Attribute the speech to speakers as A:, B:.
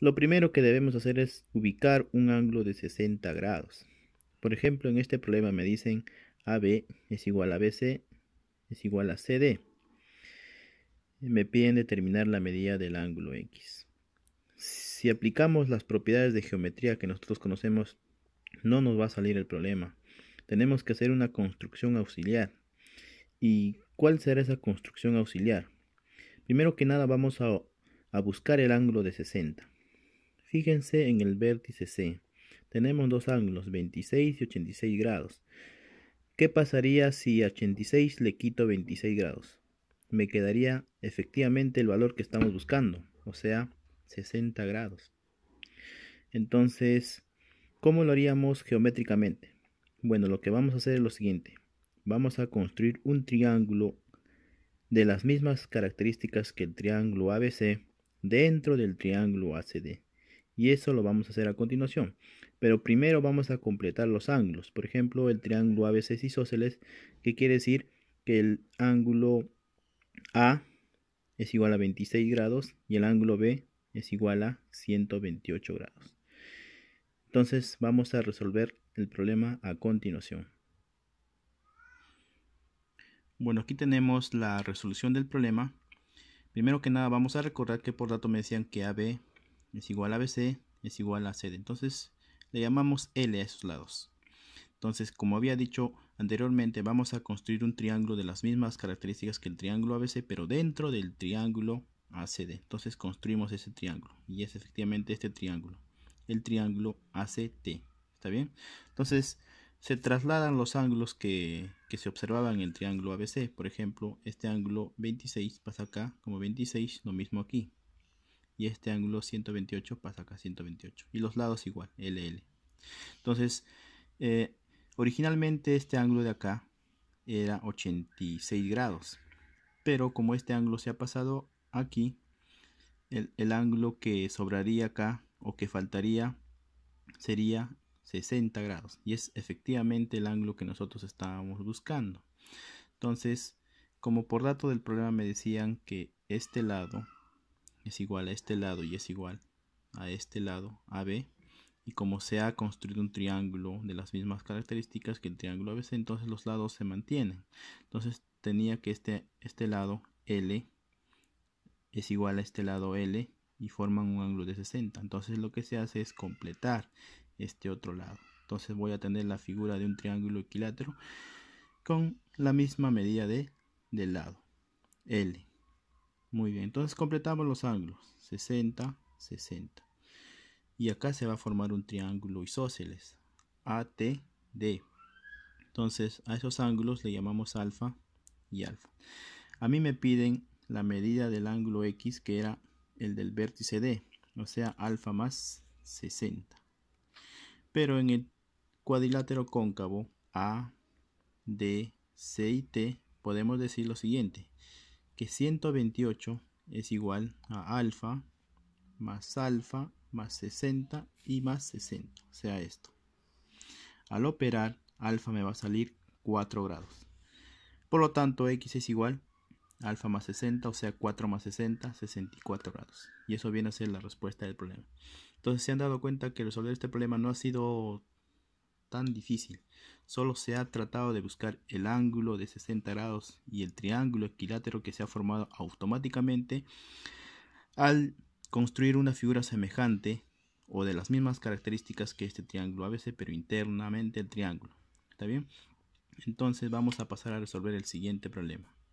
A: Lo primero que debemos hacer es ubicar un ángulo de 60 grados. Por ejemplo, en este problema me dicen AB es igual a BC es igual a CD. Me piden determinar la medida del ángulo X. Si aplicamos las propiedades de geometría que nosotros conocemos, no nos va a salir el problema. Tenemos que hacer una construcción auxiliar. ¿Y cuál será esa construcción auxiliar? Primero que nada vamos a, a buscar el ángulo de 60. Fíjense en el vértice C. Tenemos dos ángulos, 26 y 86 grados. ¿Qué pasaría si a 86 le quito 26 grados? Me quedaría efectivamente el valor que estamos buscando, o sea, 60 grados. Entonces, ¿cómo lo haríamos geométricamente? Bueno, lo que vamos a hacer es lo siguiente. Vamos a construir un triángulo de las mismas características que el triángulo ABC dentro del triángulo ACD y eso lo vamos a hacer a continuación. Pero primero vamos a completar los ángulos, por ejemplo el triángulo ABC isósceles, que quiere decir que el ángulo A es igual a 26 grados y el ángulo B es igual a 128 grados. Entonces vamos a resolver el problema a continuación. Bueno, aquí tenemos la resolución del problema. Primero que nada vamos a recordar que por dato me decían que AB es igual a BC, es igual a CD. Entonces le llamamos L a esos lados. Entonces, como había dicho anteriormente, vamos a construir un triángulo de las mismas características que el triángulo ABC, pero dentro del triángulo ACD. Entonces construimos ese triángulo y es efectivamente este triángulo, el triángulo ACT. ¿Está bien? Entonces se trasladan los ángulos que, que se observaban en el triángulo ABC. Por ejemplo, este ángulo 26 pasa acá como 26, lo mismo aquí y este ángulo 128 pasa acá 128 y los lados igual, LL. Entonces, eh, originalmente este ángulo de acá era 86 grados, pero como este ángulo se ha pasado aquí, el, el ángulo que sobraría acá o que faltaría sería 60 grados y es efectivamente el ángulo que nosotros estábamos buscando. Entonces, como por dato del problema me decían que este lado es igual a este lado y es igual a este lado AB y como se ha construido un triángulo de las mismas características que el triángulo ABC, entonces los lados se mantienen. Entonces tenía que este, este lado L es igual a este lado L y forman un ángulo de 60. Entonces lo que se hace es completar este otro lado. Entonces voy a tener la figura de un triángulo equilátero con la misma medida de, del lado L. Muy bien, entonces completamos los ángulos. 60, 60. Y acá se va a formar un triángulo isósceles. D. Entonces a esos ángulos le llamamos alfa y alfa. A mí me piden la medida del ángulo X que era el del vértice D. O sea, alfa más 60. Pero en el cuadrilátero cóncavo A, D, C y T podemos decir lo siguiente que 128 es igual a alfa más alfa más 60 y más 60, o sea esto. Al operar, alfa me va a salir 4 grados. Por lo tanto, x es igual a alfa más 60, o sea 4 más 60, 64 grados. Y eso viene a ser la respuesta del problema. Entonces, se han dado cuenta que resolver este problema no ha sido tan difícil. Solo se ha tratado de buscar el ángulo de 60 grados y el triángulo equilátero que se ha formado automáticamente al construir una figura semejante o de las mismas características que este triángulo a veces, pero internamente el triángulo. ¿Está bien? Entonces vamos a pasar a resolver el siguiente problema.